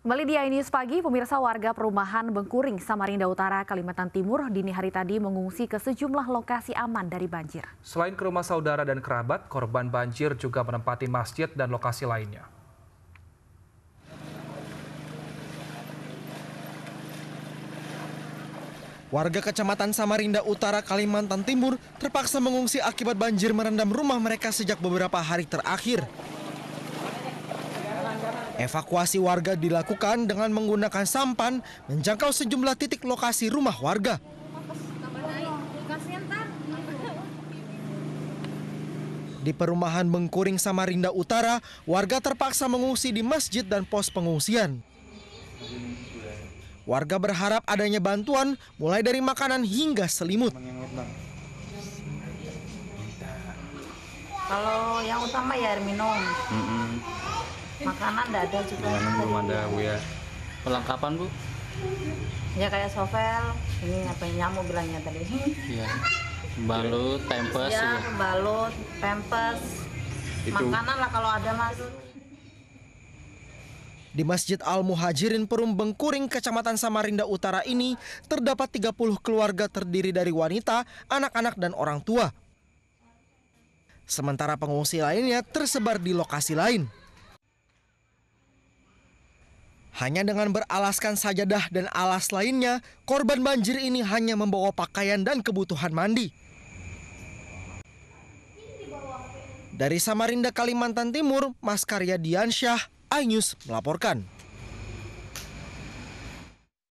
Kembali di iNews Pagi, pemirsa warga perumahan Bengkuring, Samarinda Utara, Kalimantan Timur, dini hari tadi mengungsi ke sejumlah lokasi aman dari banjir. Selain ke rumah saudara dan kerabat, korban banjir juga menempati masjid dan lokasi lainnya. Warga Kecamatan Samarinda Utara, Kalimantan Timur terpaksa mengungsi akibat banjir merendam rumah mereka sejak beberapa hari terakhir. Evakuasi warga dilakukan dengan menggunakan sampan menjangkau sejumlah titik lokasi rumah warga. Di perumahan Bengkuring Samarinda Utara, warga terpaksa mengungsi di masjid dan pos pengungsian. Warga berharap adanya bantuan mulai dari makanan hingga selimut. Kalau yang utama ya air minum. Mm -hmm makanan tidak ada juga makanan belum ada bu ya perlengkapan bu ya kayak sovel ini apa nyamuk bilangnya tadi iya balut tempes. ya, ya. balut tempes. Itu. makanan lah kalau ada mas di Masjid Al Muhajirin Perum Bengkuring, Kecamatan Samarinda Utara ini terdapat 30 keluarga terdiri dari wanita, anak-anak dan orang tua. Sementara pengungsi lainnya tersebar di lokasi lain. Hanya dengan beralaskan sajadah dan alas lainnya, korban banjir ini hanya membawa pakaian dan kebutuhan mandi. Dari Samarinda, Kalimantan Timur, Mas Karya Diansyah, iNews melaporkan.